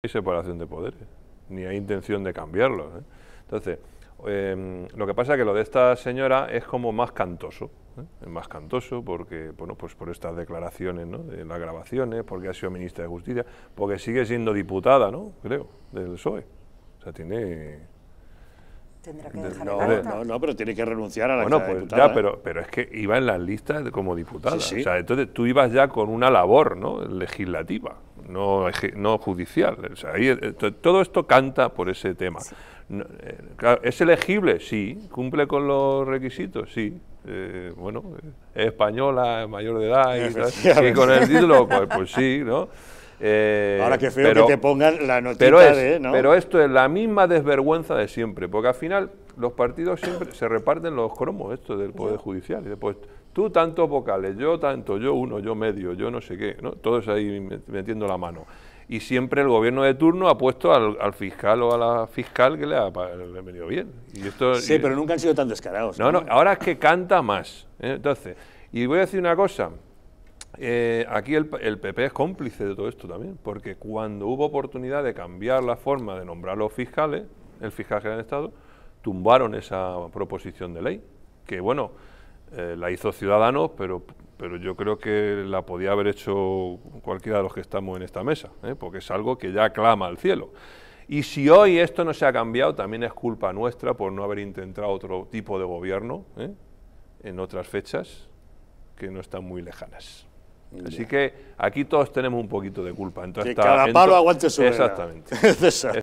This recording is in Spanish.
No hay separación de poderes, ni hay intención de cambiarlo. ¿eh? Entonces, em, lo que pasa es que lo de esta señora es como más cantoso, ¿eh? es más cantoso porque, bueno, pues por estas declaraciones, ¿no? de las grabaciones, porque ha sido ministra de Justicia, porque sigue siendo diputada, ¿no? Creo, del PSOE. O sea, tiene... Tendrá que dejar no, no, pero tiene que renunciar a la bueno, pues Ya, ¿eh? pero, pero es que iba en las listas como diputada. O sea, entonces tú ibas ya con una labor ¿no? legislativa no, judicial. Eh, todo esto canta por ese tema. Eh, ¿Es elegible? Sí. ¿Cumple con los requisitos? Sí. Eh, bueno, es española, es mayor de edad y, con el título, pues, pues sí, ¿no? Ahora que feo que te pongan la noticia Pero esto es la misma desvergüenza de siempre, porque al final los partidos siempre se reparten los cromos ...esto del Poder Judicial. Y después, tú tantos vocales, yo tanto, yo uno, yo medio, yo no sé qué, ¿no? Todos ahí metiendo la mano. Y siempre el gobierno de turno ha puesto al, fiscal o a la fiscal que le ha, venido bien. Y esto, sí, pero nunca han sido tan descarados. no, ahora es que canta más. ¿eh? Entonces, y voy a decir una cosa. Eh, aquí el, PP es cómplice de todo esto también, porque cuando hubo oportunidad de cambiar la forma de nombrar los fiscales, el fiscal general del Estado, tumbaron esa proposición de ley, que bueno, eh, la hizo Ciudadanos, pero, pero yo creo que la podía haber hecho cualquiera de los que estamos en esta mesa, ¿eh? porque es algo que ya clama al cielo. Y si hoy esto no se ha cambiado, también es culpa nuestra por no haber intentado otro tipo de gobierno ¿eh? en otras fechas que no están muy lejanas. Así que aquí todos tenemos un poquito de culpa. entonces que cada aguante su Exactamente.